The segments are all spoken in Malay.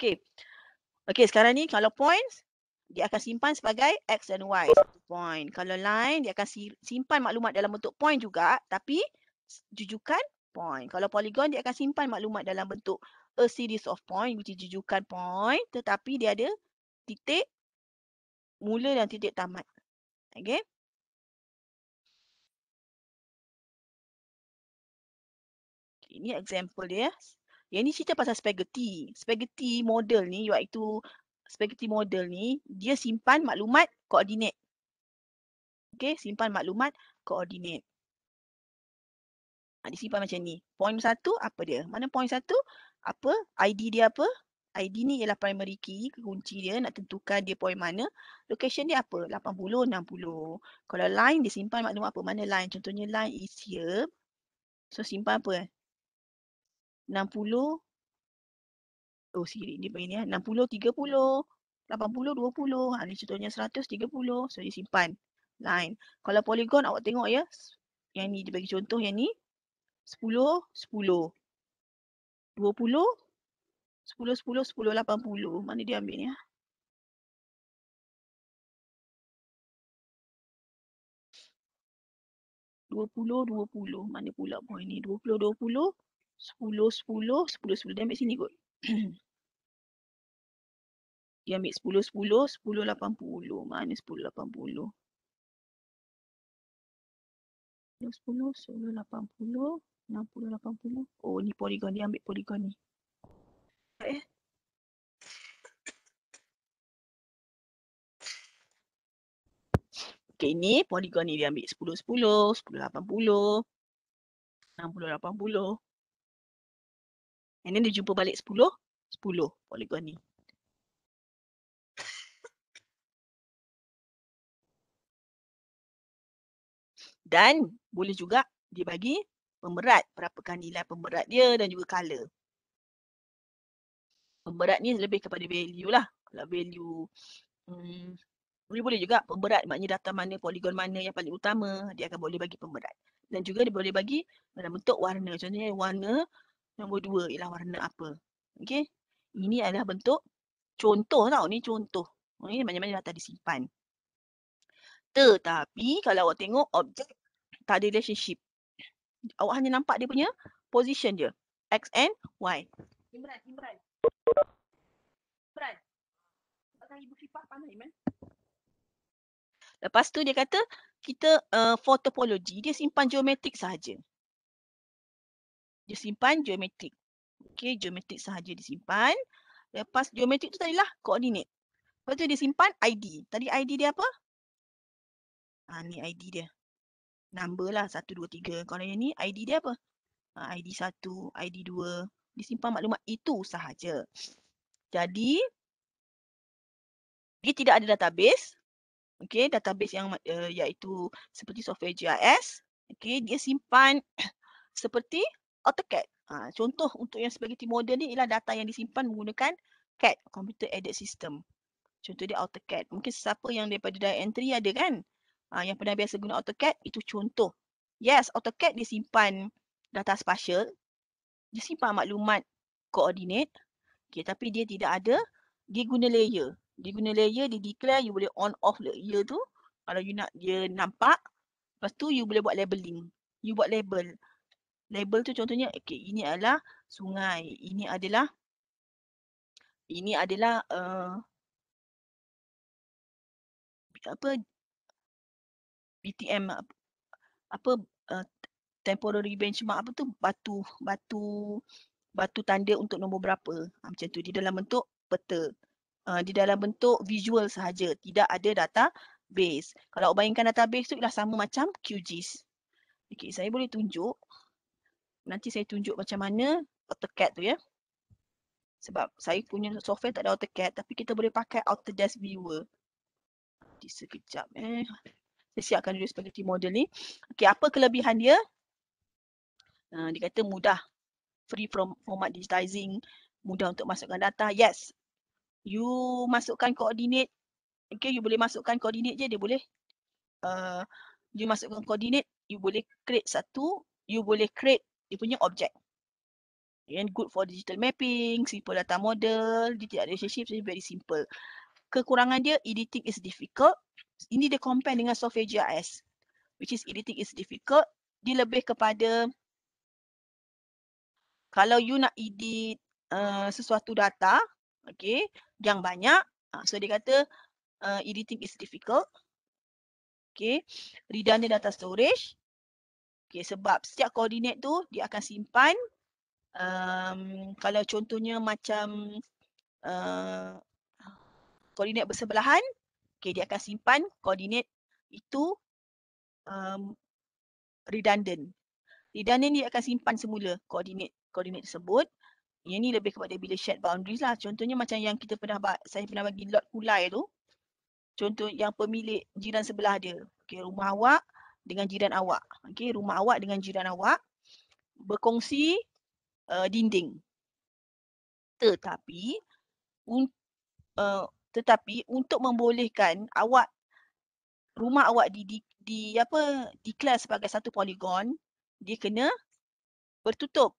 Okay. Okay, sekarang ni kalau points, dia akan simpan sebagai X dan Y. Point. Kalau line, dia akan simpan maklumat dalam bentuk point juga. Tapi, jujukan point. Kalau polygon, dia akan simpan maklumat dalam bentuk a series of point. Which is jujukan point. Tetapi, dia ada titik mula dan titik tamat. Okay. Ini example dia. Yang ni cerita pasal spaghetti. Spaghetti model ni iaitu spaghetti model ni dia simpan maklumat koordinat. Okey, simpan maklumat koordinat. Ha, disimpan macam ni. Point satu apa dia? Mana point satu? Apa? ID dia apa? ID ni ialah primary key, kunci dia nak tentukan dia point mana. Location dia apa? 80, 60. Kalau line, dia simpan maklumat apa? Mana line? Contohnya line is here. So simpan apa? 60 oh sini ni begini ya 60 30 80 20 ha ni contohnya 130 so dia simpan line kalau poligon awak tengok ya yang ni dia bagi contoh yang ni 10 10 20 10 10 10 80 mana dia ambil ni ya dua puluh dua mana pula point ni 20, 20. dua puluh Sepuluh, sepuluh, sepuluh, sepuluh. Dia ambil sini kot. dia ambil sepuluh, sepuluh, lapan puluh. Mana sepuluh 80? 10, 10, 10, 80, lapan puluh, Oh, ni polygon. Dia ambil polygon ni. Eh? Okay, ni polygon ni dia ambil lapan puluh, enam puluh lapan puluh. And then dia jumpa balik 10, 10 poligon ni. dan boleh juga dia bagi pemberat, berapakah nilai pemberat dia dan juga color. Pemberat ni lebih kepada value lah. Kalau value, hmm, boleh, boleh juga pemberat maknanya data mana, poligon mana yang paling utama, dia akan boleh bagi pemberat. Dan juga dia boleh bagi dalam bentuk warna. Contohnya warna Nombor dua ialah warna apa. Okey. Ini adalah bentuk contoh tau. Ni contoh. Ini okay, banyak-banyak data disimpan. Tetapi kalau awak tengok objek tak ada relationship. Awak hanya nampak dia punya position je. X and Y. Imran, Imran. Lepas tu dia kata kita uh, eh, fotopologi dia simpan geometrik sahaja dia simpan geometrik. Okey, geometrik sahaja disimpan. Lepas geometrik tu tadilah koordinat. Lepas tu dia simpan ID. Tadi ID dia apa? Ha, ni ID dia. Number lah, 1, 2, 3. Kalau yang ni ID dia apa? Ha, ID 1, ID 2. Disimpan maklumat itu sahaja. Jadi, dia tidak ada database. Okey, database yang uh, iaitu seperti software GIS. Okey, dia simpan seperti AutoCAD. Ha, contoh untuk yang spaghetti model ni ialah data yang disimpan menggunakan CAD, Computer Aided System. Contoh dia AutoCAD. Mungkin siapa yang daripada daya entry ada kan? Ha, yang pernah biasa guna AutoCAD, itu contoh. Yes, AutoCAD disimpan data spatial. Dia simpan maklumat koordinat. Okay, tapi dia tidak ada. Dia guna layer. Dia guna layer, dia declare you boleh on off layer tu. Kalau you nak dia nampak. Lepas tu you boleh buat labeling. You buat label label tu contohnya okey ini adalah sungai ini adalah ini adalah uh, apa BTM apa uh, temporary benchmark apa tu batu batu batu tanda untuk nombor berapa ha, macam tu di dalam bentuk peta uh, di dalam bentuk visual sahaja tidak ada data base kalau bayangkan database tu ialah sama macam QGIS okey saya boleh tunjuk nanti saya tunjuk macam mana AutoCAD tu ya. Sebab saya punya software tak ada AutoCAD tapi kita boleh pakai Autodesk Viewer. Di sekejap eh. Saya siapkan dulu spaghetti model ni. Okey, apa kelebihan dia? Uh, dia kata mudah. Free from format digitizing. Mudah untuk masukkan data. Yes. You masukkan koordinat. Okay, you boleh masukkan koordinat je. Dia boleh. Uh, you masukkan koordinat. You boleh create satu. You boleh create dia punya objek. And good for digital mapping, simple data model, digital relationship is very simple. Kekurangan dia, editing is difficult. Ini dia compare dengan software GIS, which is editing is difficult. Dia lebih kepada kalau you nak edit uh, sesuatu data, okay, yang banyak, uh, so dia kata uh, editing is difficult. Okay, redundant data storage, Okay, sebab setiap koordinat tu dia akan simpan um, kalau contohnya macam uh, koordinat bersebelahan, okay, dia akan simpan koordinat itu um, redundant. Redundant dia akan simpan semula koordinat koordinat tersebut. Yang ni lebih kepada bila shared boundaries lah. Contohnya macam yang kita pernah saya pernah bagi lot kulai tu. Contoh yang pemilik jiran sebelah dia. Okay, rumah awak dengan jiran awak. Okey, rumah awak dengan jiran awak berkongsi uh, dinding. Tetapi un, uh, tetapi untuk membolehkan awak rumah awak di, di di apa declare sebagai satu poligon, dia kena bertutup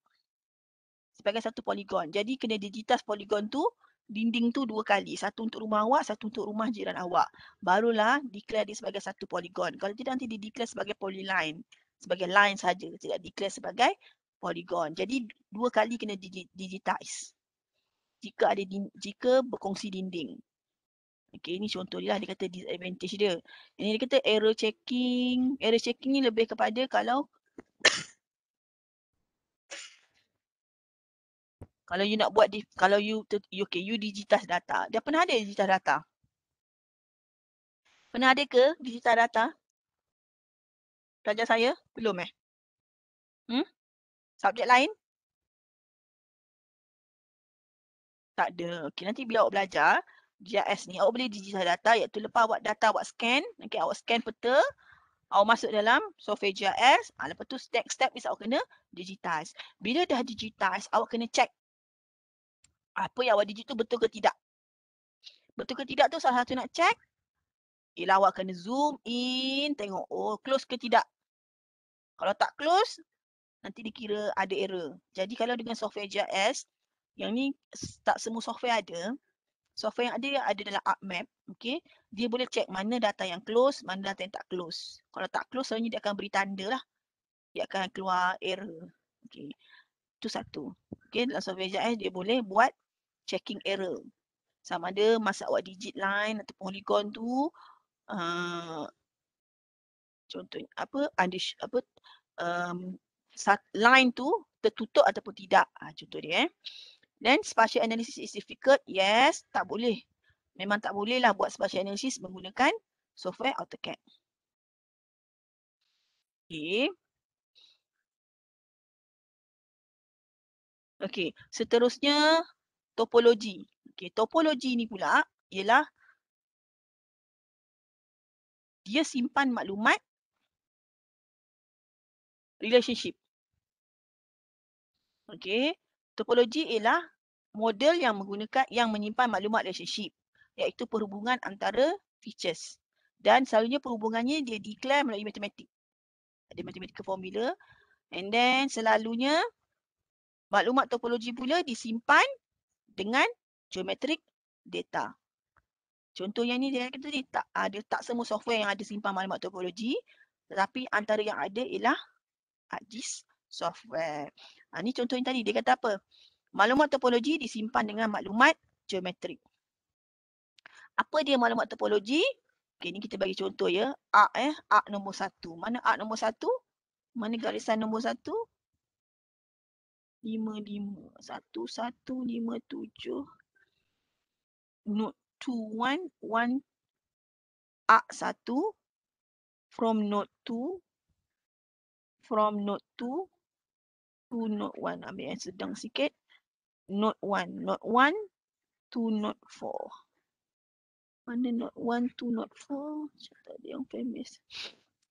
sebagai satu poligon. Jadi kena digitas poligon tu dinding tu dua kali. Satu untuk rumah awak, satu untuk rumah jiran awak. Barulah declare dia sebagai satu polygon. Kalau tidak nanti dia declare sebagai polyline. Sebagai line saja. Tidak declare sebagai polygon. Jadi dua kali kena digitize. Jika ada din- jika berkongsi dinding. Okay, ini contoh dia lah. Dia kata disadvantage dia. Ini dia kata error checking. Error checking ni lebih kepada kalau Kalau you nak buat di, kalau you, you okay, you digitas data. Dia pernah ada digitas data? Pernah ada ke digitas data? Pelajar saya? Belum eh? Hmm? Subjek lain? Tak ada. Okay, nanti bila awak belajar GIS ni, awak boleh digitas data iaitu lepas awak data awak scan, okay, awak scan peta, awak masuk dalam software GIS, ha, ah, lepas tu step-step is awak kena digitize. Bila dah digitize, awak kena check apa yang awak digit tu betul ke tidak. Betul ke tidak tu salah satu nak check. Ialah awak kena zoom in tengok oh close ke tidak. Kalau tak close nanti dikira ada error. Jadi kalau dengan software GIS yang ni tak semua software ada. Software yang ada yang ada dalam map, okay, dia boleh check mana data yang close, mana data yang tak close. Kalau tak close, selalunya dia akan beri tanda lah. Dia akan keluar error. Okay. Itu satu. Okay, dalam software JS dia boleh buat checking error. Sama ada masa awak digit line atau polygon tu uh, contohnya apa ada apa um, line tu tertutup ataupun tidak. Ah contoh dia eh. Then spatial analysis is difficult. Yes, tak boleh. Memang tak boleh lah buat spatial analysis menggunakan software AutoCAD. Okay. Okey, seterusnya topologi. Okey, topologi ni pula ialah dia simpan maklumat relationship. Okey, topologi ialah model yang menggunakan yang menyimpan maklumat relationship iaitu perhubungan antara features dan selalunya perhubungannya dia declare melalui matematik. Ada matematik formula and then selalunya Maklumat topologi pula disimpan dengan geometrik data. Contoh yang ni dia kata ni tak ada ah, tak semua software yang ada simpan maklumat topologi tetapi antara yang ada ialah ArcGIS software. Ha, ni contoh yang tadi dia kata apa? Maklumat topologi disimpan dengan maklumat geometrik. Apa dia maklumat topologi? Okey ni kita bagi contoh ya. A eh, A nombor satu. Mana A nombor satu? Mana garisan nombor satu? lima lima satu satu lima tujuh note two one one a satu from note two from note two to note one ambil yang sedang sikit note one note one to note four mana note one to note four cerita dia yang famous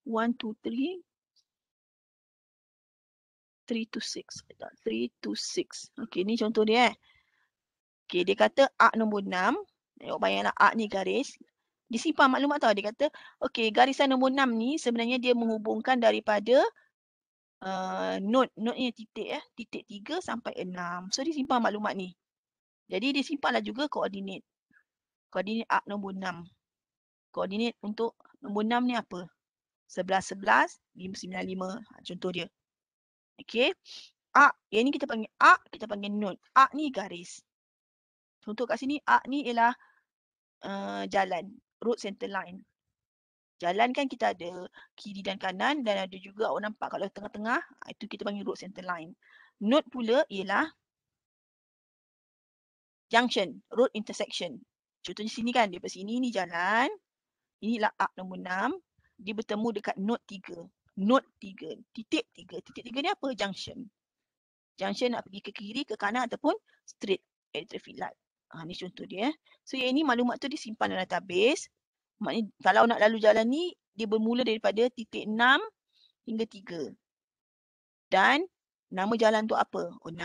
one two three 3 to 6. Letak 3 to 6. Okay, ni contoh dia eh. Okey, dia kata arc nombor 6. Tengok bayanglah arc ni garis. Dia simpan maklumat tau. Dia kata, okey, garisan nombor 6 ni sebenarnya dia menghubungkan daripada uh, node. Node ni titik eh. Titik 3 sampai 6. So, dia simpan maklumat ni. Jadi, dia simpanlah juga koordinat. Koordinat a nombor 6. Koordinat untuk nombor 6 ni apa? 11, 11, 5, 9, 5. Contoh dia. Okay, A, yang ni kita panggil A, kita panggil node. A ni garis. Contoh kat sini A ni ialah uh, jalan, road center line. Jalan kan kita ada kiri dan kanan dan ada juga awak nampak kalau tengah-tengah, ah, itu kita panggil road center line. Node pula ialah junction, road intersection. Contohnya sini kan, daripada sini ni jalan. Inilah A nombor 6. Dia bertemu dekat node 3 node 3, titik 3. Titik 3 ni apa? Junction. Junction nak pergi ke kiri, ke kanan ataupun straight at traffic light. Ha, ni contoh dia. Eh. So yang ni maklumat tu disimpan dalam database. Maknanya kalau nak lalu jalan ni, dia bermula daripada titik 6 hingga 3. Dan nama jalan tu apa? Oh 6.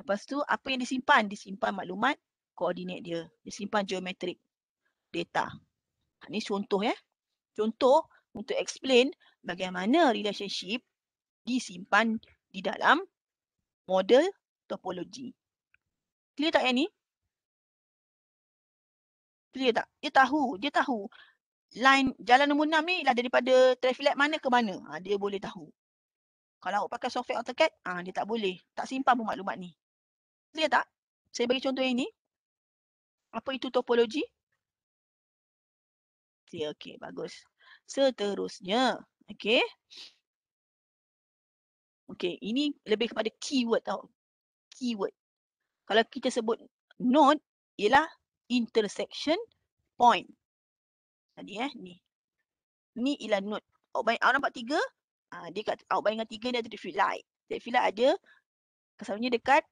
Lepas tu apa yang disimpan? Disimpan maklumat koordinat dia. Disimpan geometrik data. Ha, ni contoh ya. Contoh untuk explain bagaimana relationship disimpan di dalam model topologi. Clear tak yang ni? Clear tak? Dia tahu, dia tahu line jalan nombor 6 ni lah daripada traffic light mana ke mana. Ha, dia boleh tahu. Kalau awak pakai software AutoCAD, ha, dia tak boleh. Tak simpan pun maklumat ni. Clear tak? Saya bagi contoh yang ni. Apa itu topologi? Okey, okay, bagus. Seterusnya, Okay. Okay, ini lebih kepada keyword tau. Keyword. Kalau kita sebut node, ialah intersection point. Tadi eh, ni. Ni ialah node. Outbind, awak nampak tiga? Uh, dia kat outbind dengan tiga, dia ada traffic light. Traffic light ada, kesamanya dekat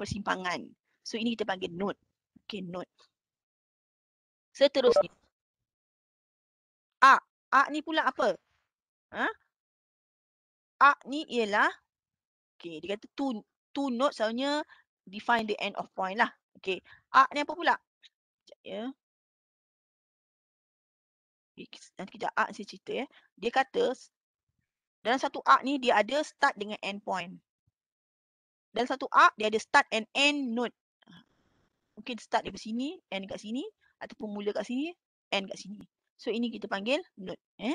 persimpangan. So, ini kita panggil node. Okay, node. Seterusnya. A. A ni pula apa? Ha? A ni ialah okay. dia kata two two note selalunya define the end of point lah. Okay, A ni apa pula? Sekejap ya. Okay, nanti kita A saya cerita ya. Dia kata dalam satu A ni dia ada start dengan end point. Dalam satu A dia ada start and end note. Mungkin start dari sini, end kat sini ataupun mula kat sini, end kat sini. So ini kita panggil note eh.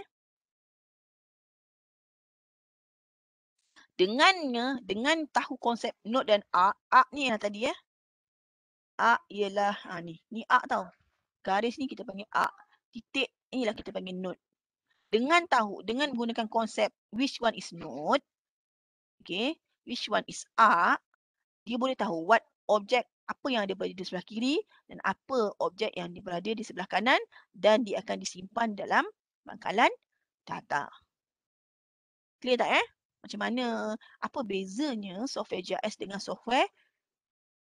dengannya dengan tahu konsep node dan a arc ni yang tadi ya a ialah ha, ni ni arc tau garis ni kita panggil a titik inilah kita panggil node dengan tahu dengan menggunakan konsep which one is node okey which one is a, dia boleh tahu what object apa yang ada berada di sebelah kiri dan apa objek yang berada di sebelah kanan dan dia akan disimpan dalam bangkalan data. Clear tak eh? macam mana apa bezanya software GIS dengan software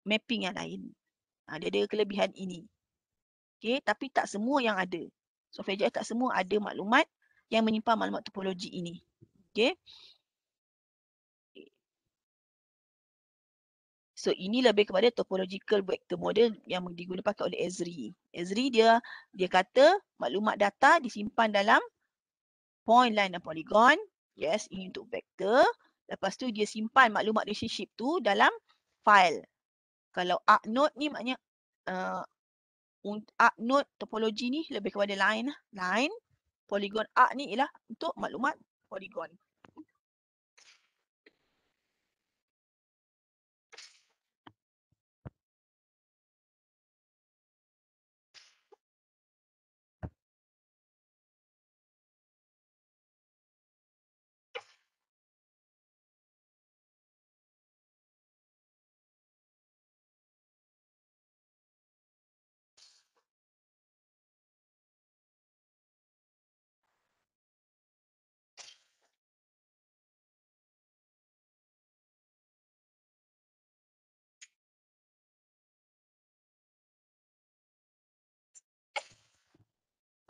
mapping yang lain. Ha, dia ada kelebihan ini. Okay, tapi tak semua yang ada. Software GIS tak semua ada maklumat yang menyimpan maklumat topologi ini. Okay. So ini lebih kepada topological vector model yang digunakan oleh Ezri. Ezri dia dia kata maklumat data disimpan dalam point line dan polygon Yes, ini untuk vector. Lepas tu dia simpan maklumat relationship tu dalam file. Kalau arc node ni maknanya uh, arc node topologi ni lebih kepada line. Lah. Line, polygon arc ni ialah untuk maklumat polygon.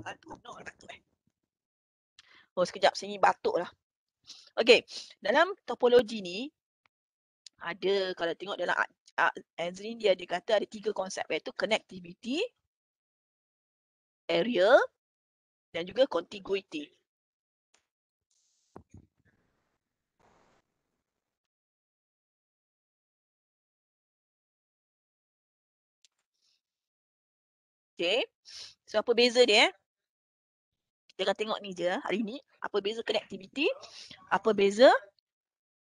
Eh. Oh sekejap sini batuk lah. Okay, dalam topologi ni ada kalau tengok dalam Azrin dia dia kata ada tiga konsep iaitu connectivity, area dan juga contiguity. Okay, so apa beza dia eh? kita tengok ni je ah, hari ni apa beza connectivity, apa beza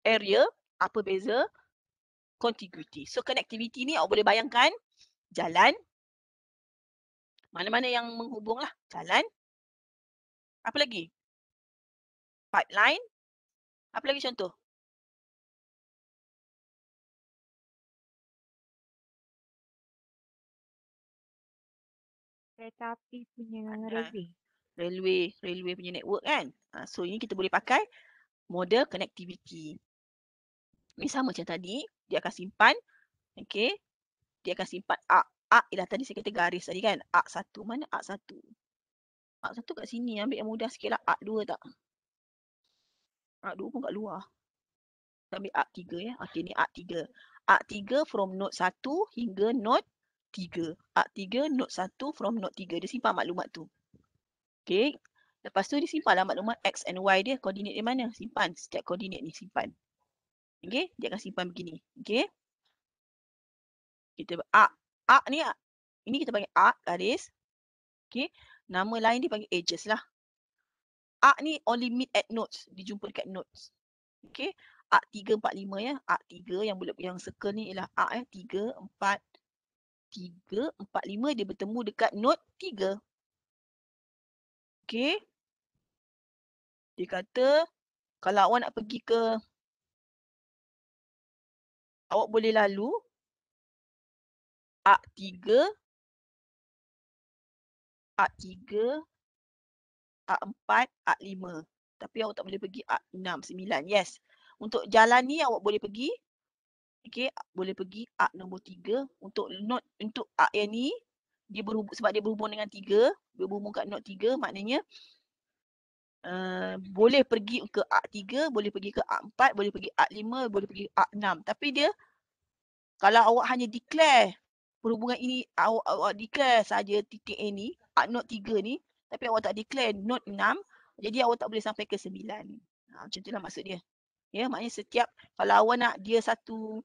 area, apa beza contiguity. So connectivity ni awak boleh bayangkan jalan mana-mana yang menghubung lah. Jalan. Apa lagi? Pipeline. Apa lagi contoh? Kereta api punya rezeki railway railway punya network kan. Uh, so ini kita boleh pakai model connectivity. Ini sama macam tadi, dia akan simpan okay? Dia akan simpan A. A ialah tadi saya kata garis tadi kan. A1 mana A1? A1 kat sini ambil yang mudah sikitlah A2 tak? A2 pun kat luar. Kita ambil A3 ya. Okey ni A3. A3 from node 1 hingga node 3. A3 node 1 from node 3. Dia simpan maklumat tu klik. Lepas tu dia simpanlah maklumat X and Y dia koordinat dia mana. Simpan setiap koordinat ni simpan. Okey, dia akan simpan begini. Okey. Kita A. A ni, ini kita panggil A, garis. Okey, nama lain dia panggil edges lah. A ni only meet at notes, dijumpa dekat notes. Okey, A 3, 4, 5 ya. A 3 yang bulat, yang circle ni ialah A ya. 3, 4, 3, 4, 5 dia bertemu dekat node 3. Okey. Dia kata kalau awak nak pergi ke awak boleh lalu A3 A3 A4 A5. Tapi awak tak boleh pergi A6 9. Yes. Untuk jalan ni awak boleh pergi Okey, boleh pergi A nombor 3 untuk note untuk A yang ni dia berhubung sebab dia berhubung dengan tiga dia berhubung kat not tiga maknanya uh, boleh pergi ke A3, boleh pergi ke A4, boleh pergi A5, boleh pergi A6 tapi dia kalau awak hanya declare perhubungan ini awak, awak declare saja titik ini ni A note 3 ni tapi awak tak declare note enam jadi awak tak boleh sampai ke sembilan ha, macam itulah maksud dia ya maknanya setiap kalau awak nak dia satu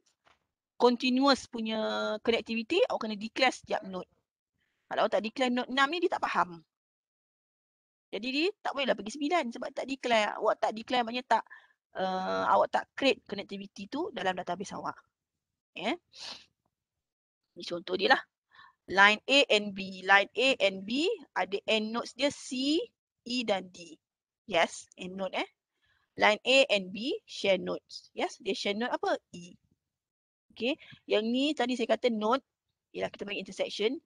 continuous punya connectivity awak kena declare setiap note kalau tak declare note 6 ni dia tak faham. Jadi dia tak bolehlah pergi 9 sebab tak declare. Awak tak declare maknanya tak uh, awak tak create connectivity tu dalam database awak. Ya. Yeah. Ni contoh dia lah. Line A and B. Line A and B ada end notes dia C, E dan D. Yes, end note eh. Line A and B share notes. Yes, dia share note apa? E. Okay. Yang ni tadi saya kata note ialah kita panggil intersection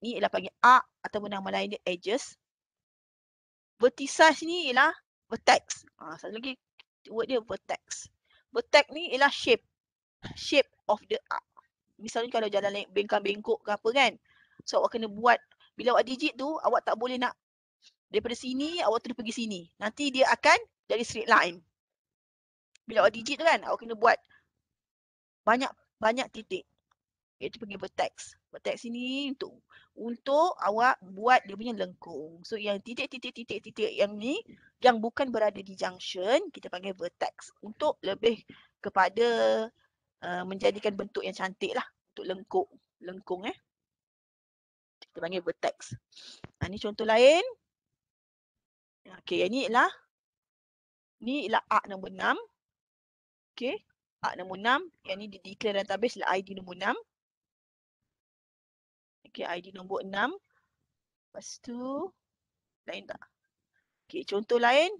ni ialah panggil A atau nama lain dia edges. Vertices ni ialah vertex. Ha, satu lagi word dia vertex. Vertex ni ialah shape. Shape of the A. Misalnya kalau jalan bengkang bengkok ke apa kan. So awak kena buat, bila awak digit tu, awak tak boleh nak daripada sini, awak terus pergi sini. Nanti dia akan jadi straight line. Bila awak digit tu kan, awak kena buat banyak banyak titik iaitu pergi vertex. Vertex ini untuk untuk awak buat dia punya lengkung. So yang titik-titik-titik-titik yang ni yang bukan berada di junction kita panggil vertex untuk lebih kepada uh, menjadikan bentuk yang cantik lah untuk lengkuk, lengkung eh. Kita panggil vertex. Ha, ni contoh lain. Okay, yang ni ialah ni ialah art nombor 6. Okay, a nombor 6. Yang ni di declare dalam tabis ialah ID nombor 6. Okey, ID nombor enam. Lepas tu, lain tak? Okey, contoh lain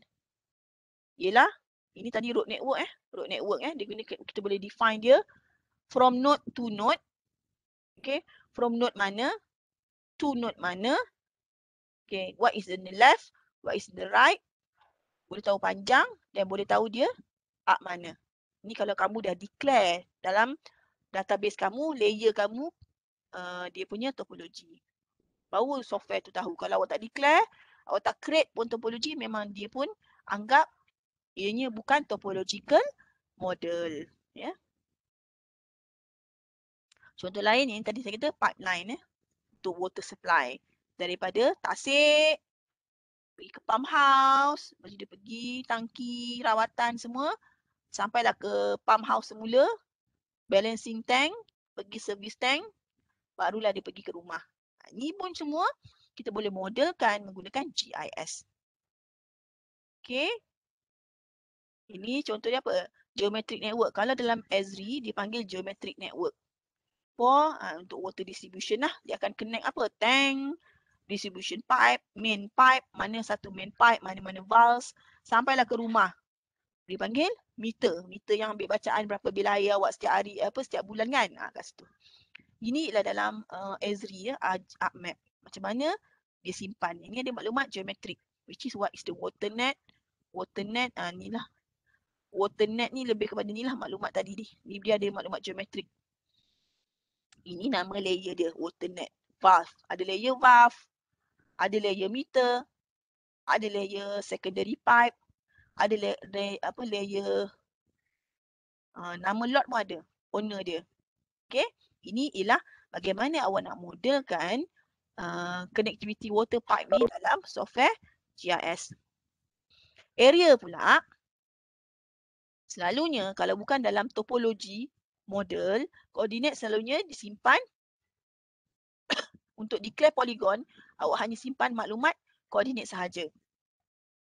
yelah. ini tadi road network eh. Road network eh, dia guna, kita boleh define dia from node to node. Okey, from node mana, to node mana. Okey, what is the left, what is the right. Boleh tahu panjang dan boleh tahu dia up mana. Ini kalau kamu dah declare dalam database kamu, layer kamu, Eh, dia punya topologi. Baru software tu tahu. Kalau awak tak declare, awak tak create pun topologi, memang dia pun anggap ianya bukan topological model. Ya. Yeah. Contoh lain yang tadi saya kata pipeline eh, untuk water supply. Daripada tasik, pergi ke pump house, lepas dia pergi tangki rawatan semua, sampailah ke pump house semula, balancing tank, pergi service tank, barulah dia pergi ke rumah. Ini ha, pun semua kita boleh modelkan menggunakan GIS. Okay, Ini contohnya apa? Geometric network. Kalau dalam ESRI dipanggil geometric network. For ha, untuk water distribution lah. Dia akan connect apa? Tank, distribution pipe, main pipe. Mana satu main pipe, mana-mana valves. Sampailah ke rumah. Dipanggil meter. Meter yang ambil bacaan berapa bilayah awak setiap hari, apa setiap bulan kan? Ha, kat situ. Ini ialah dalam uh, ESRI ya, Map Macam mana dia simpan. Ini ada maklumat geometrik. which is what is the water net. Water net uh, ni lah. Water net ni lebih kepada ni lah maklumat tadi ni. Ni dia ada maklumat geometrik. Ini nama layer dia, water net. Valve. Ada layer valve. Ada layer meter. Ada layer secondary pipe. Ada la la apa, layer uh, nama lot pun ada. Owner dia. Okay ini ialah bagaimana awak nak modelkan uh, connectivity water pipe ni dalam software GIS. Area pula, selalunya kalau bukan dalam topologi model, koordinat selalunya disimpan untuk declare polygon, awak hanya simpan maklumat koordinat sahaja.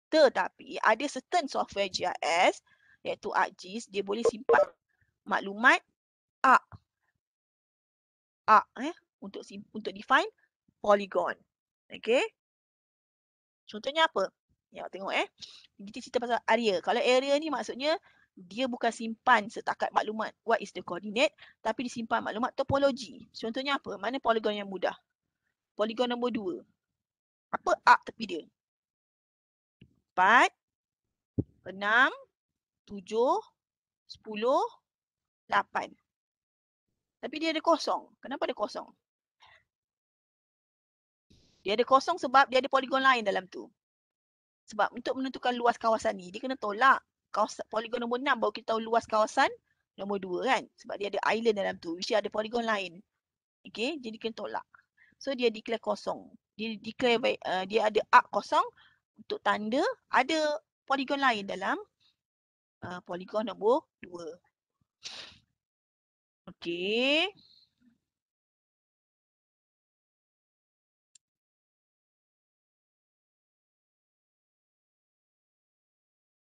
Tetapi ada certain software GIS iaitu ArcGIS, dia boleh simpan maklumat A arc eh, untuk untuk define polygon. okey? Contohnya apa? Ya, tengok eh. Kita cerita pasal area. Kalau area ni maksudnya dia bukan simpan setakat maklumat what is the coordinate tapi disimpan maklumat topologi. Contohnya apa? Mana polygon yang mudah? Polygon nombor dua. Apa arc tepi dia? Empat, enam, tujuh, sepuluh, lapan. Tapi dia ada kosong. Kenapa dia kosong? Dia ada kosong sebab dia ada poligon lain dalam tu. Sebab untuk menentukan luas kawasan ni, dia kena tolak kawasan, poligon nombor 6 baru kita tahu luas kawasan nombor 2 kan. Sebab dia ada island dalam tu. Mesti ada poligon lain. Okay, jadi kena tolak. So dia declare kosong. Dia declare by, uh, eh, dia ada arc kosong untuk tanda ada poligon lain dalam uh, poligon nombor 2. Okey.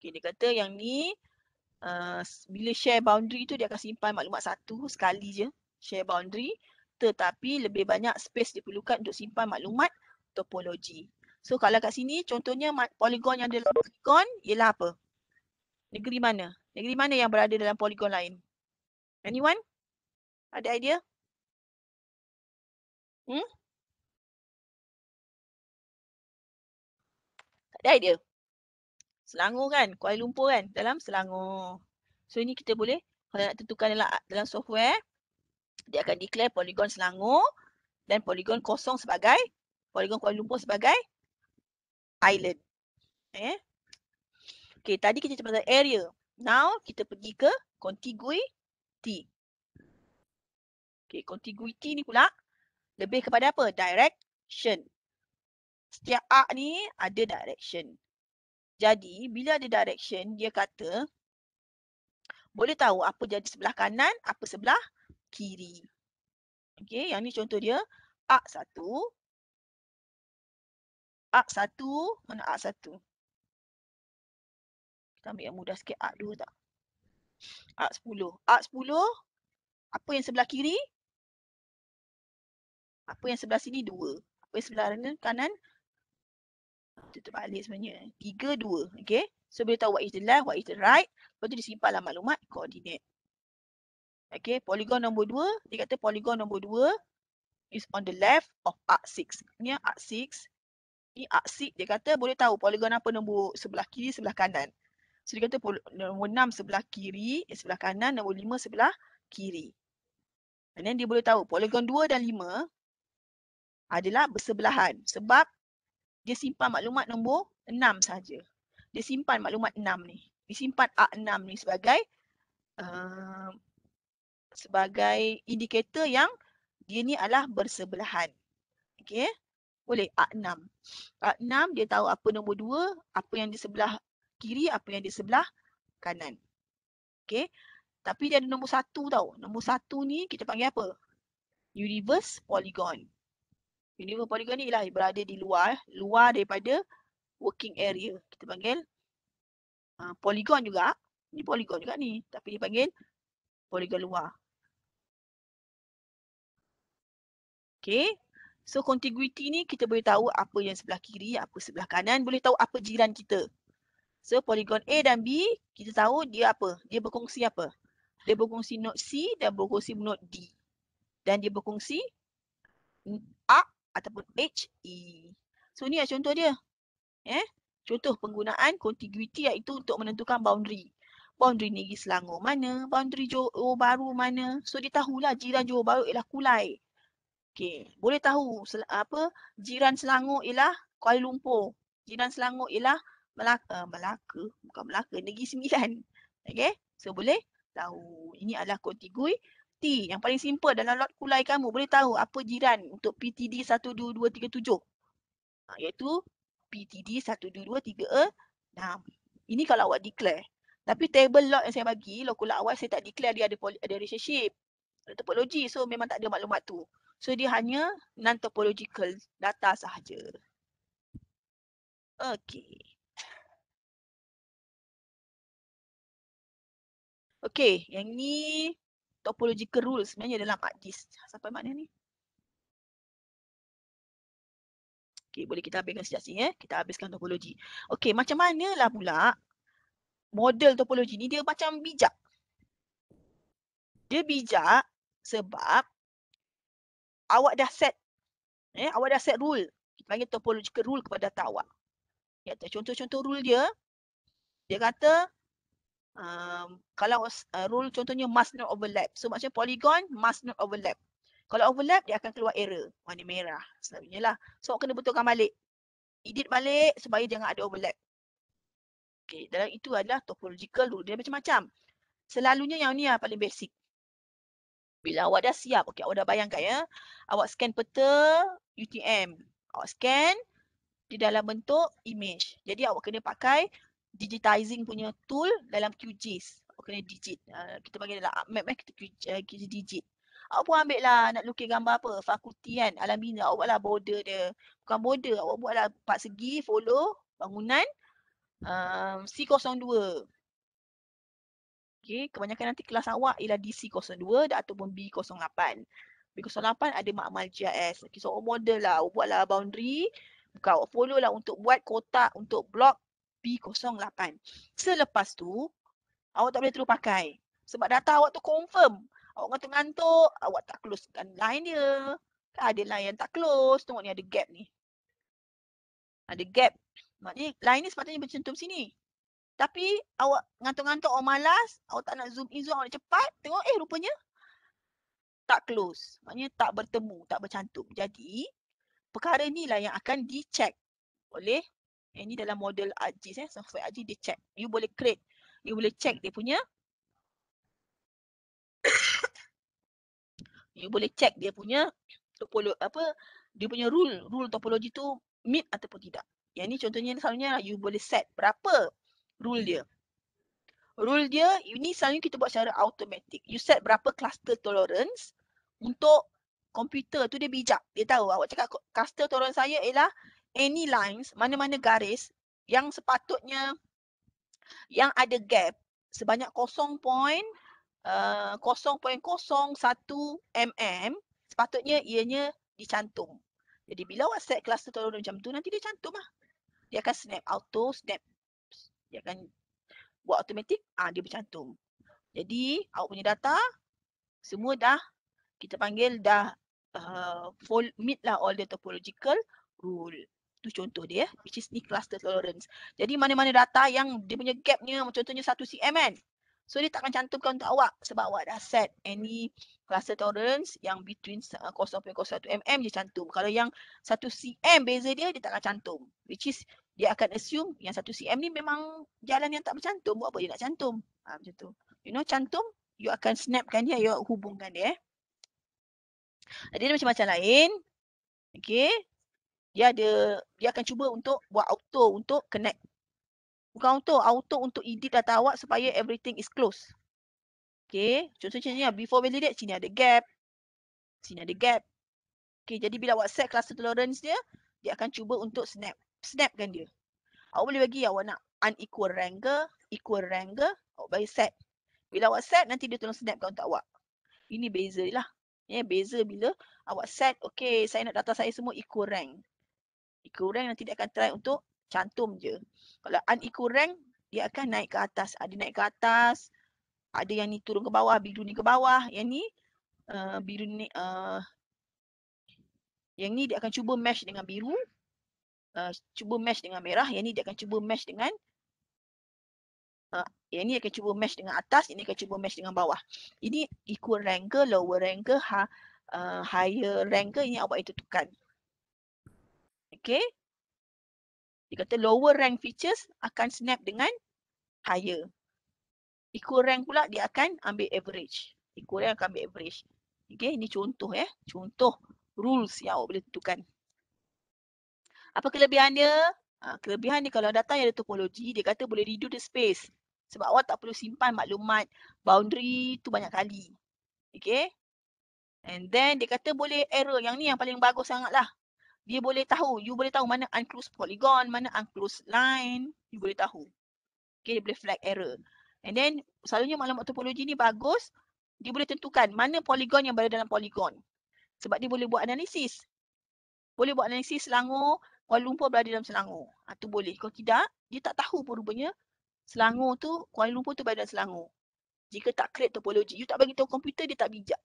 Okey, dia kata yang ni uh, bila share boundary tu dia akan simpan maklumat satu sekali je share boundary tetapi lebih banyak space diperlukan untuk simpan maklumat topologi. So kalau kat sini contohnya poligon yang ada dalam poligon ialah apa? Negeri mana? Negeri mana yang berada dalam poligon lain? Anyone? Ada idea? Hmm? Tak ada idea. Selangor kan? Kuala Lumpur kan? Dalam Selangor. So ini kita boleh kalau nak tentukan dalam, dalam software dia akan declare poligon Selangor dan poligon kosong sebagai poligon Kuala Lumpur sebagai island. Okay. Eh? Okay, tadi kita cakap tentang area. Now kita pergi ke contiguity. Okay, continuity ni pula lebih kepada apa? Direction. Setiap a ni ada direction. Jadi, bila ada direction, dia kata boleh tahu apa jadi sebelah kanan, apa sebelah kiri. Okay, yang ni contoh dia. a 1. a 1. Mana a 1? Kita ambil yang mudah sikit. a 2 tak? A 10. a 10. Apa yang sebelah kiri? apa yang sebelah sini dua apa yang sebelah kanan tutup balik sebenarnya tiga dua okay? so boleh tahu what is the left what is the right lepas tu disimpanlah maklumat koordinat okay? poligon nombor dua dia kata poligon nombor dua is on the left of arc six. ni arc six, ni arc six. dia kata boleh tahu poligon apa nombor sebelah kiri sebelah kanan so dia kata nombor enam sebelah kiri eh, sebelah kanan nombor lima sebelah kiri And then dia boleh tahu poligon dua dan lima adalah bersebelahan sebab dia simpan maklumat nombor 6 saja. Dia simpan maklumat 6 ni. Dia simpan A6 ni sebagai uh, sebagai indikator yang dia ni adalah bersebelahan. Okey. Boleh A6. A6 dia tahu apa nombor 2, apa yang di sebelah kiri, apa yang di sebelah kanan. Okey. Tapi dia ada nombor 1 tau. Nombor 1 ni kita panggil apa? Universe polygon. Universal polygon ni ialah berada di luar, luar daripada working hmm. area. Kita panggil uh, polygon juga. Ni polygon juga ni. Tapi dia panggil polygon luar. Okay. So contiguity ni kita boleh tahu apa yang sebelah kiri, apa sebelah kanan. Boleh tahu apa jiran kita. So polygon A dan B, kita tahu dia apa? Dia berkongsi apa? Dia berkongsi node C dan berkongsi node D. Dan dia berkongsi hmm, A ataupun H E. So ni lah contoh dia. Eh, contoh penggunaan contiguity iaitu untuk menentukan boundary. Boundary Negeri Selangor mana, boundary Johor Baru mana. So dia tahulah jiran Johor Baru ialah Kulai. Okay boleh tahu apa jiran Selangor ialah Kuala Lumpur. Jiran Selangor ialah Melaka, Melaka, bukan Melaka, Negeri Sembilan. Okay so boleh tahu. Ini adalah kontigui. PT yang paling simple dalam lot kulai kamu boleh tahu apa jiran untuk PTD 12237 ha, iaitu PTD 12236 ini kalau awak declare tapi table lot yang saya bagi lot kulai awak saya tak declare dia ada, ada relationship ada topologi so memang tak ada maklumat tu so dia hanya non topological data sahaja okey Okey, yang ni topological rule sebenarnya dalam hadis. Sampai mana ni? Okay, boleh kita habiskan sekejap sini. Eh? Kita habiskan topologi. Okay, macam manalah pula model topologi ni dia macam bijak. Dia bijak sebab awak dah set eh, awak dah set rule. Kita panggil topological rule kepada data awak. Contoh-contoh rule dia, dia kata um, kalau uh, rule contohnya must not overlap. So maksudnya polygon must not overlap. Kalau overlap dia akan keluar error. Warna merah selalunya lah. So kena betulkan balik. Edit balik supaya jangan ada overlap. Okay. Dalam itu adalah topological rule. Dia macam-macam. Selalunya yang ni yang lah paling basic. Bila awak dah siap. Okay, awak dah bayangkan ya. Awak scan peta UTM. Awak scan di dalam bentuk image. Jadi awak kena pakai digitizing punya tool dalam QGIS. Kena digit. Uh, kita panggil dalam ArcMap ah, eh, kita QGIS uh, digit. Awak pun ambil lah nak lukis gambar apa, fakulti kan, alam bina, awak buatlah border dia. Bukan border, awak buatlah empat segi, follow, bangunan, um, C02. Okay, kebanyakan nanti kelas awak ialah DC02 dan ataupun B08. B08 ada makmal GIS. Okay, so awak model lah, awak buatlah boundary, buka awak follow lah untuk buat kotak, untuk blok, B08. Selepas tu, awak tak boleh terus pakai. Sebab data awak tu confirm. Awak ngantuk-ngantuk, awak tak close dan line dia. Kan ada line yang tak close. Tengok ni ada gap ni. Ada gap. Maknanya line ni sepatutnya bercentum sini. Tapi awak ngantuk-ngantuk, awak malas. Awak tak nak zoom in, zoom awak cepat. Tengok eh rupanya tak close. Maknanya tak bertemu, tak bercantum. Jadi perkara ni lah yang akan dicek oleh yang ni dalam model ArcGIS eh. Software ArcGIS dia check. You boleh create. You boleh check dia punya. you boleh check dia punya topolo apa dia punya rule rule topologi tu meet ataupun tidak. Yang ni contohnya selalunya you boleh set berapa rule dia. Rule dia ini selalunya kita buat secara automatic. You set berapa cluster tolerance untuk komputer tu dia bijak. Dia tahu awak cakap cluster tolerance saya ialah any lines, mana-mana garis yang sepatutnya yang ada gap sebanyak 0.01 eh, mm sepatutnya ianya dicantum. Jadi bila awak set kelas tutorial turun macam tu nanti dia cantum lah. Dia akan snap auto snap. Dia akan buat automatic ah dia bercantum. Jadi awak punya data semua dah kita panggil dah uh, meet lah all the topological rule tu contoh dia which is ni cluster tolerance. Jadi mana-mana data yang dia punya gapnya contohnya 1 cm kan. So dia takkan cantumkan untuk awak sebab awak dah set any cluster tolerance yang between 0.01 uh, mm je cantum. Kalau yang 1 cm beza dia dia takkan cantum. Which is dia akan assume yang 1 cm ni memang jalan yang tak bercantum. Buat apa dia nak cantum? Ha, macam tu. You know cantum you akan snapkan dia, you hubungkan dia. Jadi macam-macam lain. Okay dia ada dia akan cuba untuk buat auto untuk connect bukan auto auto untuk edit data awak supaya everything is close okey contohnya before validate sini ada gap sini ada gap okey jadi bila awak set cluster tolerance dia dia akan cuba untuk snap snapkan dia awak boleh bagi awak nak unequal rank equal rank awak bagi set bila awak set nanti dia tolong snapkan untuk awak ini beza lah Ya, yeah, beza bila awak set, okay, saya nak data saya semua equal rank equal rank nanti dia akan try untuk cantum je. Kalau unequal rank dia akan naik ke atas. Ada naik ke atas, ada yang ni turun ke bawah, biru ni ke bawah. Yang ni uh, biru ni uh, yang ni dia akan cuba match dengan biru. Uh, cuba match dengan merah. Yang ni dia akan cuba match dengan uh, yang ni akan cuba match dengan atas, ini akan cuba match dengan bawah. Ini equal rank ke lower rank ke ha, uh, higher rank ke ini awak itu tukar. Okay. Dia kata lower rank features akan snap dengan higher. Equal rank pula dia akan ambil average. Equal rank akan ambil average. Okay. Ini contoh ya. Contoh rules yang awak boleh tentukan. Apa kelebihannya? Ha, kelebihan ni kalau data ada topologi, dia kata boleh redo the space. Sebab awak tak perlu simpan maklumat boundary tu banyak kali. Okay. And then dia kata boleh error. Yang ni yang paling bagus sangatlah dia boleh tahu, you boleh tahu mana unclosed polygon, mana unclosed line, you boleh tahu. Okay, dia boleh flag error. And then, selalunya maklumat topologi ni bagus, dia boleh tentukan mana polygon yang berada dalam polygon. Sebab dia boleh buat analisis. Boleh buat analisis Selangor, Kuala Lumpur berada dalam Selangor. Ha, boleh. Kalau tidak, dia tak tahu pun rupanya Selangor tu, Kuala Lumpur tu berada dalam Selangor. Jika tak create topologi, you tak bagi tahu komputer, dia tak bijak.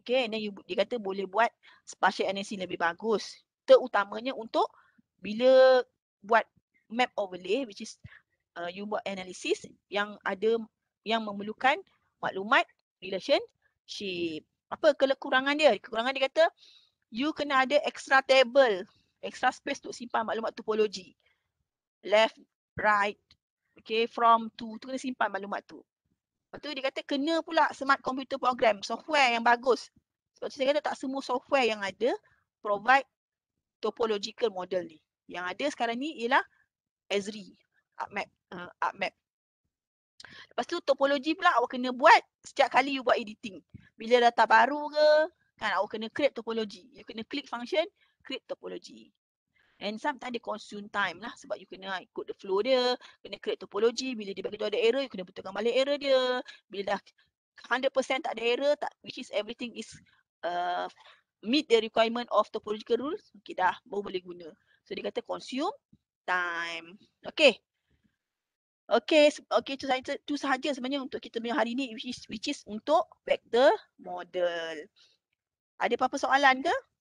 Okay, and then you, dia kata boleh buat spatial analysis lebih bagus terutamanya untuk bila buat map overlay which is uh, you buat analysis yang ada yang memerlukan maklumat relationship apa kekurangan dia kekurangan dia kata you kena ada extra table extra space untuk simpan maklumat topology left right okay from to tu kena simpan maklumat tu lepas tu dia kata kena pula smart computer program software yang bagus sebab tu saya kata tak semua software yang ada provide topological model ni. Yang ada sekarang ni ialah ESRI, ArcMap. Uh, ah. ArcMap. Lepas tu topologi pula awak kena buat setiap kali you buat editing. Bila data baru ke, kan awak kena create topologi. You kena click function, create topologi. And sometimes dia consume time lah sebab you kena ikut the flow dia, kena create topologi. Bila dia bagi tu ada error, you kena betulkan balik error dia. Bila dah 100% tak ada error, tak, which is everything is uh, meet the requirement of topological rules, okey dah baru boleh guna. So dia kata consume time. Okay, okay, okay. Tu sahaja, itu sahaja sebenarnya untuk kita punya hari ini which is, which is untuk vector model. Ada apa-apa soalan ke?